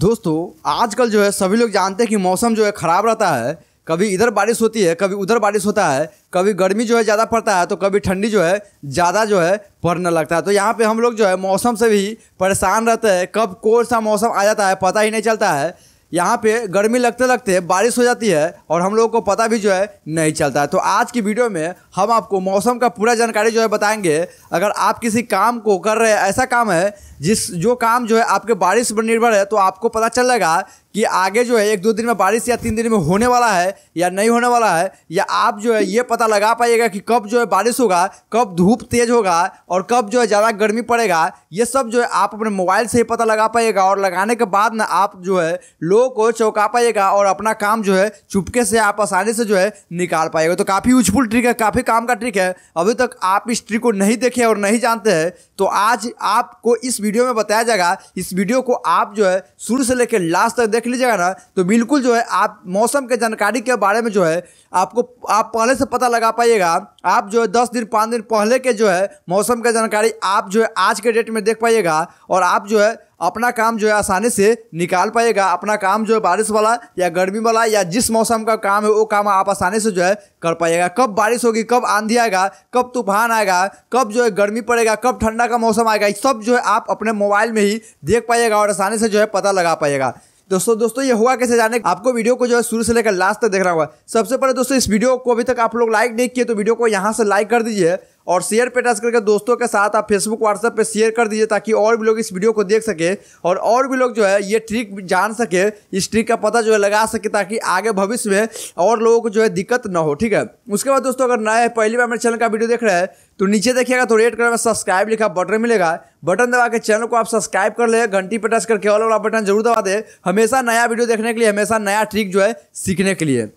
दोस्तों आजकल जो है सभी लोग जानते हैं कि मौसम जो है ख़राब रहता है कभी इधर बारिश होती है कभी उधर बारिश होता है कभी गर्मी जो है ज़्यादा पड़ता है तो कभी ठंडी जो है ज़्यादा जो है पड़ने लगता है तो यहाँ पे हम लोग जो है मौसम से भी परेशान रहते हैं कब कौन सा मौसम आ जाता है पता ही नहीं चलता है यहाँ पे गर्मी लगते लगते बारिश हो जाती है और हम लोगों को पता भी जो है नहीं चलता है तो आज की वीडियो में हम आपको मौसम का पूरा जानकारी जो है बताएंगे अगर आप किसी काम को कर रहे हैं ऐसा काम है जिस जो काम जो है आपके बारिश पर निर्भर है तो आपको पता चलेगा कि आगे जो है एक दो दिन में बारिश या तीन दिन में होने वाला है या नहीं होने वाला है या आप जो है ये पता लगा पाइएगा कि कब जो है बारिश होगा कब धूप तेज होगा और कब जो है ज़्यादा गर्मी पड़ेगा ये सब जो है आप अपने मोबाइल से ही पता लगा पाइएगा और लगाने के बाद ना आप जो है लोगों को चौंका पाइएगा और अपना काम जो है चुपके से आप आसानी से जो है निकाल पाएगा तो काफ़ी यूजफुल ट्रिक है काफ़ी काम का ट्रिक है अभी तक आप इस ट्रिक को नहीं देखे और नहीं जानते हैं तो आज आपको इस वीडियो में बताया जाएगा इस वीडियो को आप जो है शुरू से लेकर लास्ट तक देख देख लीजिएगा ना तो बिल्कुल जो है आप मौसम के जानकारी के बारे में जो है आपको आप पहले से पता लगा पाइएगा आप जो है दस दिन पाँच दिन पहले के जो है मौसम का जानकारी आप जो है आज के डेट में देख पाइएगा और आप जो है अपना काम जो है आसानी से निकाल पाएगा अपना काम जो है बारिश वाला या गर्मी वाला या जिस मौसम का काम है वो काम आप आसानी से जो है कर पाएगा कब बारिश होगी कब आंधी आएगा कब तूफान आएगा कब जो है गर्मी पड़ेगा कब ठंडा का मौसम आएगा सब जो है आप अपने मोबाइल में ही देख पाएगा और आसानी से जो है पता लगा पाएगा दोस्तों दोस्तों ये हुआ कैसे जाने आपको वीडियो को जो है शुरू से लेकर लास्ट तक देख रहा हुआ सबसे पहले दोस्तों इस वीडियो को अभी तक आप लोग लाइक नहीं किए तो वीडियो को यहाँ से लाइक कर दीजिए और शेयर पे टच करके दोस्तों के साथ आप फेसबुक व्हाट्सएप पे शेयर कर दीजिए ताकि और भी लोग इस वीडियो को देख सके और और भी लोग जो है ये ट्रिक जान सके इस ट्रिक का पता जो है लगा सके ताकि आगे भविष्य में और लोगों को जो है दिक्कत ना हो ठीक है उसके बाद दोस्तों अगर नए पहली बार मेरे चैनल का वीडियो देख रहे हैं तो नीचे देखिएगा तो रेड कलर में सब्सक्राइब लिखा बटन मिलेगा बटन दबा के चैनल को आप सब्सक्राइब कर ले घंटी पे टच करके ऑल वाला बटन जरूर दबा दे हमेशा नया वीडियो देखने के लिए हमेशा नया ट्रिक जो है सीखने के लिए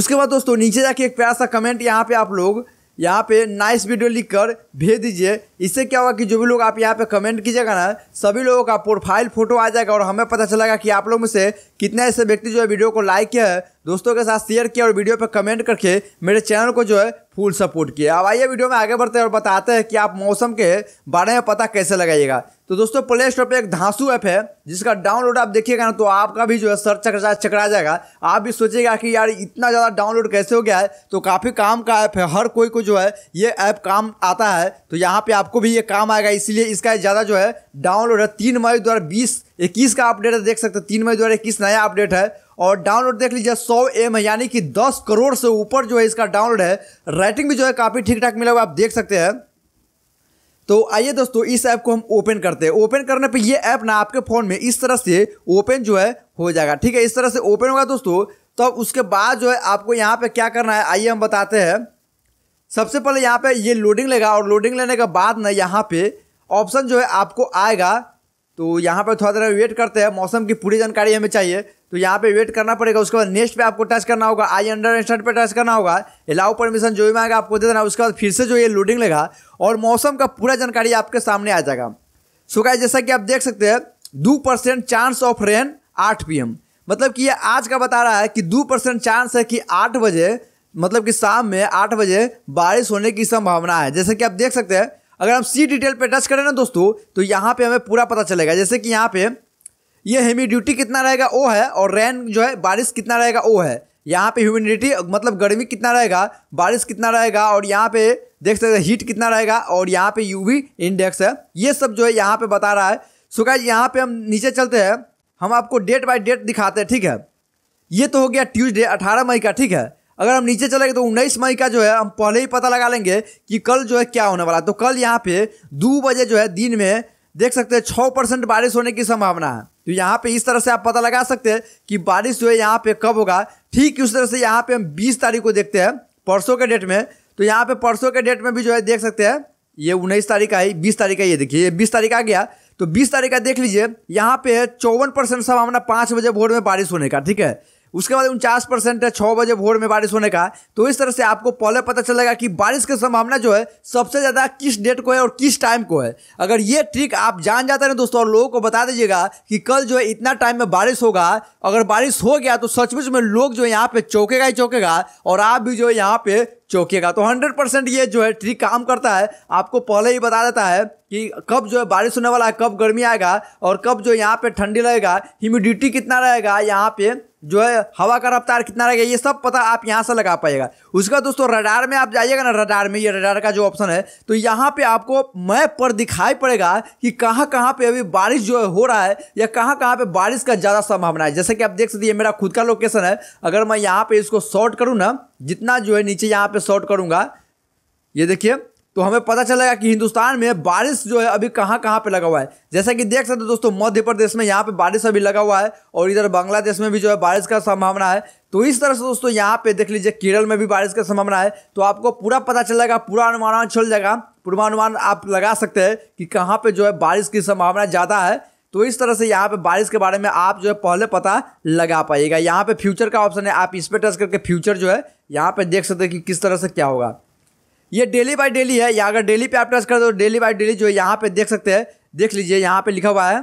उसके बाद दोस्तों नीचे जाके एक प्यारा सा कमेंट यहाँ पे आप लोग यहाँ पे नाइस वीडियो लिखकर भेज दीजिए इससे क्या होगा कि जो भी लोग आप यहाँ पे कमेंट कीजिएगा ना सभी लोगों का प्रोफाइल फोटो आ जाएगा और हमें पता चलेगा कि आप लोग में से कितने ऐसे व्यक्ति जो है वीडियो को लाइक किया है दोस्तों के साथ शेयर किया और वीडियो पर कमेंट करके मेरे चैनल को जो है फुल सपोर्ट किया अब आइए वीडियो में आगे बढ़ते हैं और बताते हैं कि आप मौसम के बारे में पता कैसे लगाइएगा तो दोस्तों प्ले स्टोर पर एक धांसू ऐप है जिसका डाउनलोड आप देखिएगा ना तो आपका भी जो है सर चकरा चकरा जाएगा आप भी सोचिएगा कि यार इतना ज़्यादा डाउनलोड कैसे हो गया है तो काफ़ी काम का ऐप है हर कोई को जो है ये ऐप काम आता है तो यहाँ पर आपको भी ये काम आएगा इसीलिए इसका ज़्यादा जो है डाउनलोड है तीन मई दो हज़ार बीस इक्कीस का अपडेट है देख सकते हैं तीन मई दो इक्कीस नया अपडेट है और डाउनलोड देख लीजिए सौ एम है यानी कि दस करोड़ से ऊपर जो है इसका डाउनलोड है राइटिंग भी जो है काफ़ी ठीक ठाक मिला हुआ आप देख सकते हैं तो आइए दोस्तों इस ऐप को हम ओपन करते हैं ओपन करने पे ये ऐप ना आपके फ़ोन में इस तरह से ओपन जो है हो जाएगा ठीक है इस तरह से ओपन होगा दोस्तों तब तो उसके बाद जो है आपको यहाँ पे क्या करना है आइए हम बताते हैं सबसे पहले यहाँ पे ये लोडिंग लेगा और लोडिंग लेने के बाद ना यहाँ पे ऑप्शन जो है आपको आएगा तो यहाँ पर थोड़ा देर वेट करते हैं मौसम की पूरी जानकारी हमें चाहिए तो यहाँ पे वेट करना पड़ेगा उसके बाद नेक्स्ट पे आपको टच करना होगा आई अंडर स्टार्ट पे टच करना होगा अलाउ परमिशन जो भी मांगा आपको दे देना उसके बाद फिर से जो ये लोडिंग लेगा और मौसम का पूरा जानकारी आपके सामने आ जाएगा सो गाइस जैसा कि आप देख सकते हैं दो परसेंट चांस ऑफ रेन आठ पी मतलब कि ये आज का बता रहा है कि दो परसेंट चांस है कि आठ बजे मतलब कि शाम में आठ बजे बारिश होने की संभावना है जैसे कि आप देख सकते हैं अगर हम सी डिटेल पे टच करें ना दोस्तों तो यहाँ पे हमें पूरा पता चलेगा जैसे कि यहाँ पे ये ह्यूमिडिटी कितना रहेगा ओ है और रेन जो है बारिश कितना रहेगा ओ है यहाँ पे ह्यूमिडिटी मतलब गर्मी कितना रहेगा बारिश कितना रहेगा और यहाँ पे देख सकते हैं हीट कितना रहेगा और यहाँ पे यू इंडेक्स है ये सब जो है यहाँ पर बता रहा है सो यहाँ पर हम नीचे चलते हैं हम आपको डेट बाई डेट दिखाते हैं ठीक है ये तो हो गया ट्यूजडे अठारह मई का ठीक है अगर हम नीचे चले गए तो उन्नीस मई का जो है हम पहले ही पता लगा लेंगे कि कल जो है क्या होने वाला तो कल यहाँ पे दो बजे जो है दिन में देख सकते हैं छः परसेंट बारिश होने की संभावना है तो यहाँ पे इस तरह से आप पता लगा सकते हैं कि बारिश जो है यहाँ पे कब होगा ठीक उस तरह से यहाँ पे हम बीस तारीख को देखते हैं परसों के डेट में तो यहाँ पे परसों के डेट में भी जो है देख सकते हैं ये उन्नीस तारीख आई बीस तारीख का ये देखिए ये बीस तारीख आ गया तो बीस तारीख का देख लीजिए यहाँ पे है चौवन परसेंट संभावना पाँच बजे भोर में बारिश होने का ठीक है उसके बाद उनचास परसेंट है छः बजे भोर में बारिश होने का तो इस तरह से आपको पहले पता चलेगा कि बारिश की संभावना जो है सबसे ज़्यादा किस डेट को है और किस टाइम को है अगर ये ट्रिक आप जान जाते हैं दोस्तों और लोगों को बता दीजिएगा कि कल जो है इतना टाइम में बारिश होगा अगर बारिश हो गया तो सचमुच में लोग जो है यहाँ पे चौकेगा ही चौकेगा और आप भी जो है यहाँ पे चौकेगा तो हंड्रेड परसेंट ये जो है ट्रिक काम करता है आपको पहले ही बता देता है कि कब जो है बारिश होने वाला है कब गर्मी आएगा और कब जो यहाँ पे ठंडी रहेगा ह्यूमिडिटी कितना रहेगा यहाँ पे जो है हवा का रफ्तार कितना रहेगा ये सब पता आप यहाँ से लगा पाएगा उसका दोस्तों रडार में आप जाइएगा ना रडार में ये रडार का जो ऑप्शन है तो यहाँ पे आपको मैप पर दिखाई पड़ेगा कि कहाँ कहाँ पे अभी बारिश जो हो रहा है या कहाँ कहाँ पे बारिश का ज़्यादा संभावना है जैसे कि आप देख सकते हैं मेरा खुद का लोकेशन है अगर मैं यहाँ पर इसको शॉर्ट करूँ ना जितना जो है नीचे यहाँ पर शॉर्ट करूँगा ये देखिए तो हमें पता चलेगा कि हिंदुस्तान में बारिश जो है अभी कहाँ कहाँ पे लगा हुआ है जैसा कि देख सकते हो दोस्तों मध्य प्रदेश में यहाँ पे बारिश अभी लगा हुआ है और इधर बांग्लादेश में भी जो है बारिश का संभावना है तो इस तरह से दोस्तों यहाँ पे देख लीजिए केरल में भी बारिश का संभावना है तो आपको पूरा पता चलेगा पूरा अनुमान चल जाएगा पूर्वानुमान आप लगा सकते हैं कि कहाँ पर जो है बारिश की संभावना ज़्यादा है तो इस तरह से यहाँ पे बारिश के बारे में आप जो है पहले पता लगा पाइएगा यहाँ पे फ्यूचर का ऑप्शन है आप इस पर टच करके फ्यूचर जो है यहाँ पे देख सकते हैं कि किस तरह से क्या होगा ये डेली बाई डेली है या अगर डेली पे आप टच कर दो डेली बाई डेली जो है यहाँ पे देख सकते हैं देख लीजिए यहाँ पे लिखा हुआ है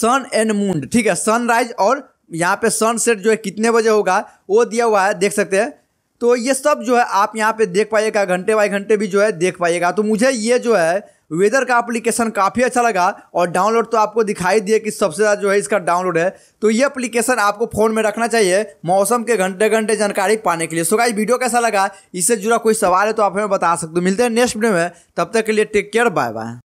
सन एंड मून ठीक है सनराइज और यहाँ पे सनसेट जो है कितने बजे होगा वो दिया हुआ है देख सकते हैं तो ये सब जो है आप यहाँ पे देख पाइएगा घंटे बाई घंटे भी जो है देख पाइएगा तो मुझे ये जो है वेदर का एप्लीकेशन काफ़ी अच्छा लगा और डाउनलोड तो आपको दिखाई दिए कि सबसे ज़्यादा जो है इसका डाउनलोड है तो ये एप्लीकेशन आपको फ़ोन में रखना चाहिए मौसम के घंटे घंटे जानकारी पाने के लिए सो गाइस वीडियो कैसा लगा इससे जुड़ा कोई सवाल है तो आप हमें बता सकते हो मिलते हैं नेक्स्ट वीडियो में तब तक के लिए टेक केयर बाय बाय